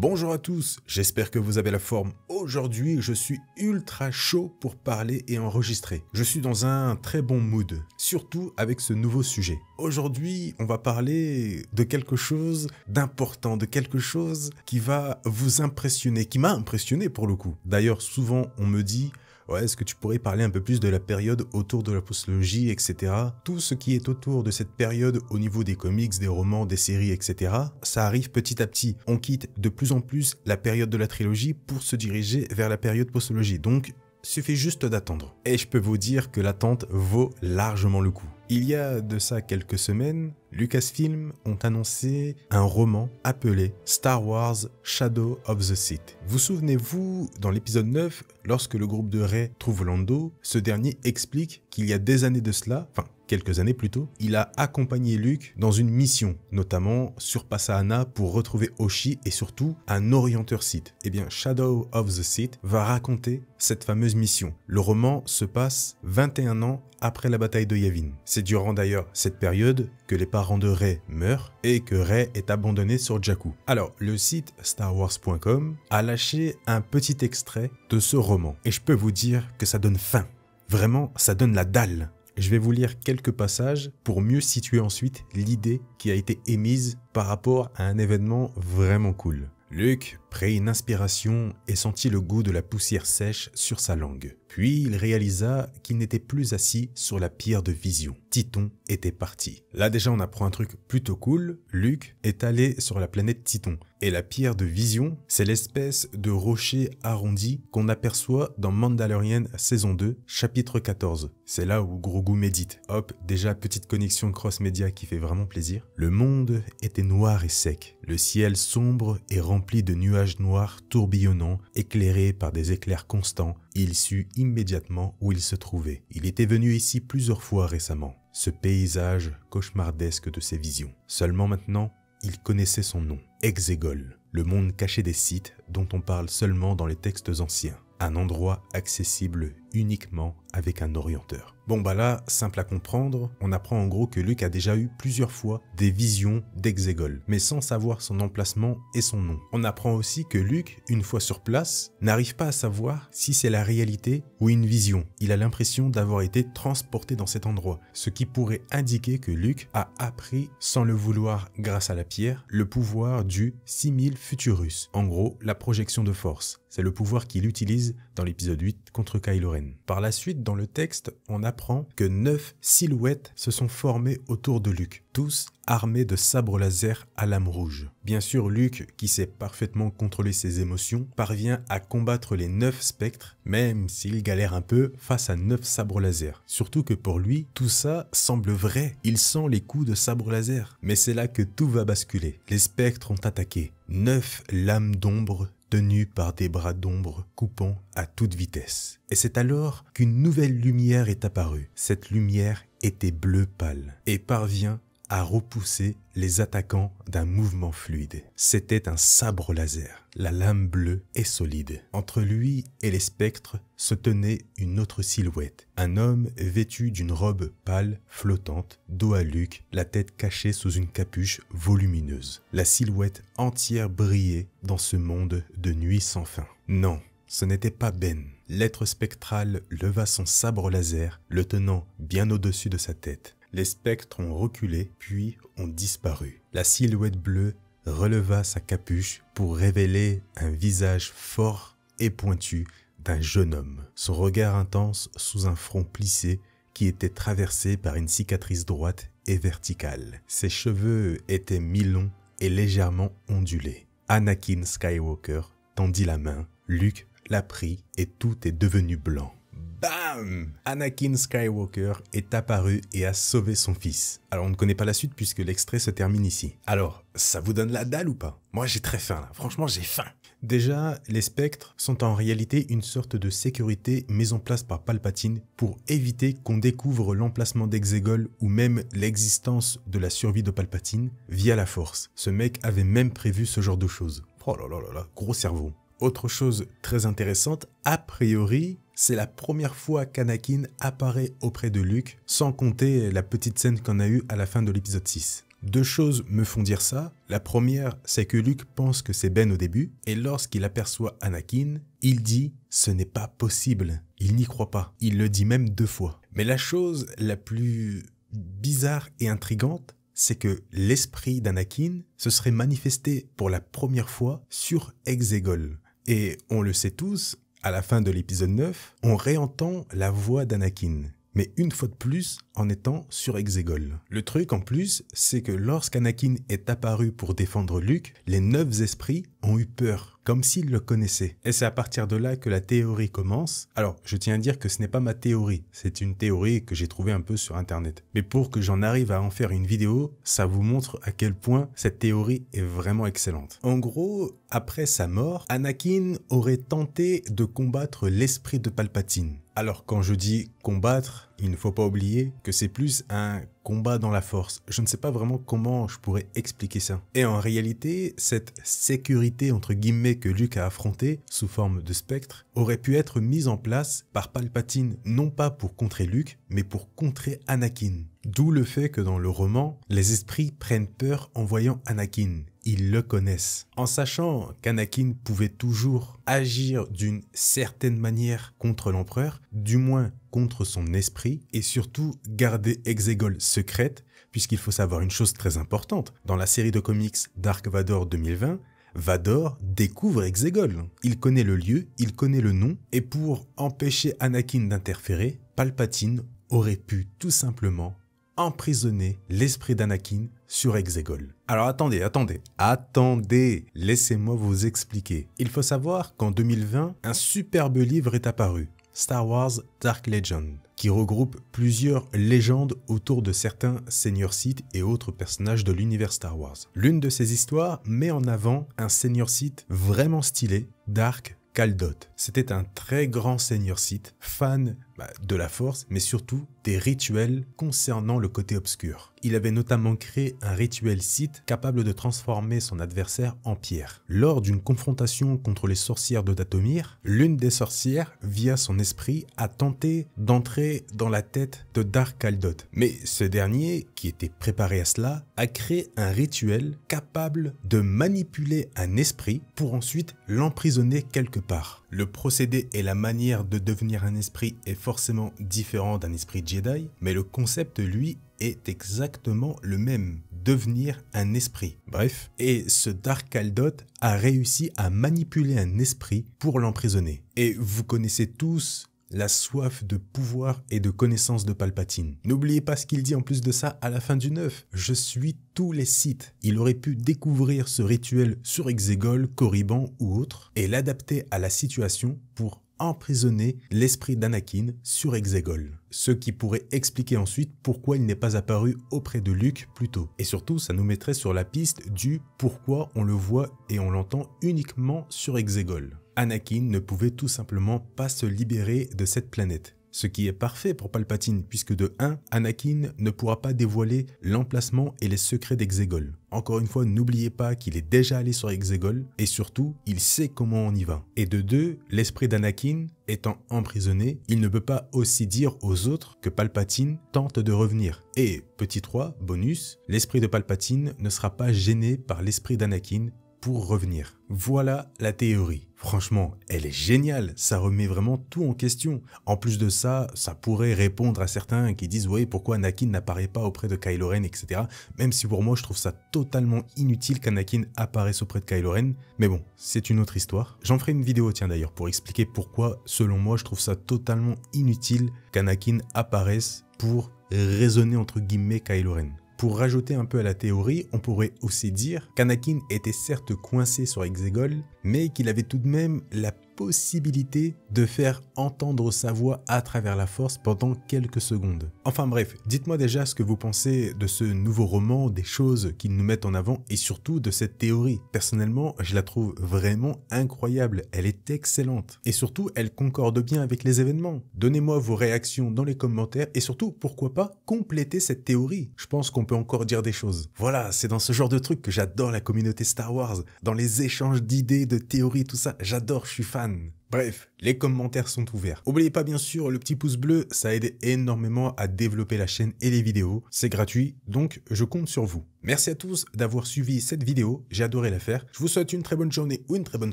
Bonjour à tous, j'espère que vous avez la forme. Aujourd'hui, je suis ultra chaud pour parler et enregistrer. Je suis dans un très bon mood, surtout avec ce nouveau sujet. Aujourd'hui, on va parler de quelque chose d'important, de quelque chose qui va vous impressionner, qui m'a impressionné pour le coup. D'ailleurs, souvent on me dit Ouais, est-ce que tu pourrais parler un peu plus de la période autour de la postologie, etc. Tout ce qui est autour de cette période au niveau des comics, des romans, des séries, etc. Ça arrive petit à petit. On quitte de plus en plus la période de la trilogie pour se diriger vers la période postologie. Donc, suffit juste d'attendre. Et je peux vous dire que l'attente vaut largement le coup. Il y a de ça quelques semaines, Lucasfilm ont annoncé un roman appelé Star Wars Shadow of the Sith. Vous souvenez-vous, dans l'épisode 9, lorsque le groupe de Rey trouve Lando, ce dernier explique qu'il y a des années de cela, enfin quelques années plus tôt, il a accompagné Luke dans une mission, notamment sur Passaana pour retrouver Oshi et surtout un orienteur site. Eh bien, Shadow of the Sith va raconter cette fameuse mission. Le roman se passe 21 ans après la bataille de Yavin. C'est durant d'ailleurs cette période que les parents de Rey meurent et que Rey est abandonné sur Jakku. Alors, le site starwars.com a lâché un petit extrait de ce roman et je peux vous dire que ça donne faim. Vraiment, ça donne la dalle. Je vais vous lire quelques passages pour mieux situer ensuite l'idée qui a été émise par rapport à un événement vraiment cool. Luc prit une inspiration et sentit le goût de la poussière sèche sur sa langue. Puis il réalisa qu'il n'était plus assis sur la pierre de vision. Titon était parti. Là déjà on apprend un truc plutôt cool, Luc est allé sur la planète Titon. Et la pierre de vision, c'est l'espèce de rocher arrondi qu'on aperçoit dans Mandalorian saison 2, chapitre 14. C'est là où Grogu médite. Hop, déjà petite connexion cross-média qui fait vraiment plaisir. Le monde était noir et sec. Le ciel sombre et rempli de nuages noirs tourbillonnants, éclairés par des éclairs constants il sut immédiatement où il se trouvait. Il était venu ici plusieurs fois récemment, ce paysage cauchemardesque de ses visions. Seulement maintenant, il connaissait son nom, Exegol, le monde caché des sites dont on parle seulement dans les textes anciens, un endroit accessible uniquement avec un orienteur. Bon bah là, simple à comprendre, on apprend en gros que Luc a déjà eu plusieurs fois des visions d'Exegol, mais sans savoir son emplacement et son nom. On apprend aussi que Luc, une fois sur place, n'arrive pas à savoir si c'est la réalité ou une vision. Il a l'impression d'avoir été transporté dans cet endroit, ce qui pourrait indiquer que Luc a appris, sans le vouloir grâce à la pierre, le pouvoir du 6000 Futurus, en gros la projection de force. C'est le pouvoir qu'il utilise l'épisode 8 contre Kylo Ren. Par la suite, dans le texte, on apprend que neuf silhouettes se sont formées autour de Luke, tous armés de sabres laser à lame rouge. Bien sûr, Luke, qui sait parfaitement contrôler ses émotions, parvient à combattre les neuf spectres, même s'il galère un peu face à neuf sabres laser. Surtout que pour lui, tout ça semble vrai. Il sent les coups de sabres laser. Mais c'est là que tout va basculer. Les spectres ont attaqué. Neuf lames d'ombre tenu par des bras d'ombre coupant à toute vitesse. Et c'est alors qu'une nouvelle lumière est apparue. Cette lumière était bleu pâle et parvient à repousser les attaquants d'un mouvement fluide. C'était un sabre laser. La lame bleue et solide. Entre lui et les spectres se tenait une autre silhouette. Un homme vêtu d'une robe pâle, flottante, dos à luc, la tête cachée sous une capuche volumineuse. La silhouette entière brillait dans ce monde de nuit sans fin. Non, ce n'était pas Ben. L'être spectral leva son sabre laser, le tenant bien au-dessus de sa tête les spectres ont reculé puis ont disparu. La silhouette bleue releva sa capuche pour révéler un visage fort et pointu d'un jeune homme, son regard intense sous un front plissé qui était traversé par une cicatrice droite et verticale. Ses cheveux étaient mi-longs et légèrement ondulés. Anakin Skywalker tendit la main, Luke la prit et tout est devenu blanc bam Anakin Skywalker est apparu et a sauvé son fils. Alors on ne connaît pas la suite puisque l'extrait se termine ici. Alors, ça vous donne la dalle ou pas Moi j'ai très faim là, franchement j'ai faim. Déjà, les spectres sont en réalité une sorte de sécurité mise en place par Palpatine pour éviter qu'on découvre l'emplacement d'Exegol ou même l'existence de la survie de Palpatine via la force. Ce mec avait même prévu ce genre de choses. Oh là là là là, gros cerveau. Autre chose très intéressante, a priori, c'est la première fois qu'Anakin apparaît auprès de Luke, sans compter la petite scène qu'on a eue à la fin de l'épisode 6. Deux choses me font dire ça. La première, c'est que Luke pense que c'est Ben au début, et lorsqu'il aperçoit Anakin, il dit « ce n'est pas possible ». Il n'y croit pas. Il le dit même deux fois. Mais la chose la plus bizarre et intrigante, c'est que l'esprit d'Anakin se serait manifesté pour la première fois sur Exegol. Et on le sait tous, à la fin de l'épisode 9, on réentend la voix d'Anakin mais une fois de plus en étant sur Exegol. Le truc en plus, c'est que lorsqu'Anakin est apparu pour défendre Luke, les neuf esprits ont eu peur, comme s'ils le connaissaient. Et c'est à partir de là que la théorie commence. Alors, je tiens à dire que ce n'est pas ma théorie, c'est une théorie que j'ai trouvée un peu sur internet. Mais pour que j'en arrive à en faire une vidéo, ça vous montre à quel point cette théorie est vraiment excellente. En gros, après sa mort, Anakin aurait tenté de combattre l'esprit de Palpatine. Alors quand je dis combattre, il ne faut pas oublier que c'est plus un combat dans la force. Je ne sais pas vraiment comment je pourrais expliquer ça. Et en réalité, cette sécurité entre guillemets que Luke a affrontée sous forme de spectre aurait pu être mise en place par Palpatine non pas pour contrer Luke, mais pour contrer Anakin. D'où le fait que dans le roman, les esprits prennent peur en voyant Anakin ils le connaissent. En sachant qu'Anakin pouvait toujours agir d'une certaine manière contre l'empereur, du moins contre son esprit, et surtout garder Exegol secrète, puisqu'il faut savoir une chose très importante. Dans la série de comics Dark Vador 2020, Vador découvre Exegol. Il connaît le lieu, il connaît le nom, et pour empêcher Anakin d'interférer, Palpatine aurait pu tout simplement emprisonner l'esprit d'Anakin sur Exegol. Alors attendez, attendez, attendez, laissez-moi vous expliquer. Il faut savoir qu'en 2020, un superbe livre est apparu, Star Wars Dark Legend, qui regroupe plusieurs légendes autour de certains seigneurs Sith et autres personnages de l'univers Star Wars. L'une de ces histoires met en avant un seigneur Sith vraiment stylé, dark, Kaldot. C'était un très grand seigneur Sith, fan bah, de la force, mais surtout des rituels concernant le côté obscur. Il avait notamment créé un rituel site capable de transformer son adversaire en pierre. Lors d'une confrontation contre les sorcières de Datomir, l'une des sorcières, via son esprit, a tenté d'entrer dans la tête de Dark Aldot. Mais ce dernier, qui était préparé à cela, a créé un rituel capable de manipuler un esprit pour ensuite l'emprisonner quelque part. Le procédé et la manière de devenir un esprit est forcément différent d'un esprit Jedi, mais le concept, lui, est exactement le même, devenir un esprit. Bref, et ce Dark Aldot a réussi à manipuler un esprit pour l'emprisonner. Et vous connaissez tous la soif de pouvoir et de connaissance de Palpatine. N'oubliez pas ce qu'il dit en plus de ça à la fin du 9. Je suis tous les sites. Il aurait pu découvrir ce rituel sur Exegol, Corriban ou autre et l'adapter à la situation pour emprisonner l'esprit d'Anakin sur Exegol, ce qui pourrait expliquer ensuite pourquoi il n'est pas apparu auprès de Luke plus tôt. Et surtout, ça nous mettrait sur la piste du pourquoi on le voit et on l'entend uniquement sur Exegol. Anakin ne pouvait tout simplement pas se libérer de cette planète. Ce qui est parfait pour Palpatine puisque de 1, Anakin ne pourra pas dévoiler l'emplacement et les secrets d'Exegol. Encore une fois, n'oubliez pas qu'il est déjà allé sur Exegol et surtout, il sait comment on y va. Et de 2, l'esprit d'Anakin étant emprisonné, il ne peut pas aussi dire aux autres que Palpatine tente de revenir. Et, petit 3, bonus, l'esprit de Palpatine ne sera pas gêné par l'esprit d'Anakin pour revenir. Voilà la théorie. Franchement, elle est géniale, ça remet vraiment tout en question. En plus de ça, ça pourrait répondre à certains qui disent oui, pourquoi Anakin n'apparaît pas auprès de Kylo Ren, etc. Même si pour moi je trouve ça totalement inutile qu'Anakin apparaisse auprès de Kylo Ren, mais bon, c'est une autre histoire. J'en ferai une vidéo tiens d'ailleurs pour expliquer pourquoi selon moi je trouve ça totalement inutile qu'Anakin apparaisse pour raisonner entre guillemets Kylo Ren. Pour rajouter un peu à la théorie, on pourrait aussi dire qu'Anakin était certes coincé sur Exegol, mais qu'il avait tout de même la possibilité de faire entendre sa voix à travers la force pendant quelques secondes. Enfin bref, dites-moi déjà ce que vous pensez de ce nouveau roman, des choses qu'il nous mettent en avant et surtout de cette théorie. Personnellement, je la trouve vraiment incroyable, elle est excellente. Et surtout, elle concorde bien avec les événements. Donnez-moi vos réactions dans les commentaires et surtout, pourquoi pas, compléter cette théorie. Je pense qu'on peut encore dire des choses. Voilà, c'est dans ce genre de truc que j'adore la communauté Star Wars, dans les échanges d'idées, de théories, tout ça, j'adore, je suis fan. Bref, les commentaires sont ouverts. N'oubliez pas bien sûr le petit pouce bleu, ça aide énormément à développer la chaîne et les vidéos. C'est gratuit, donc je compte sur vous. Merci à tous d'avoir suivi cette vidéo, j'ai adoré la faire. Je vous souhaite une très bonne journée ou une très bonne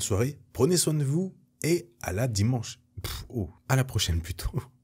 soirée. Prenez soin de vous et à la dimanche. oh, à la prochaine plutôt.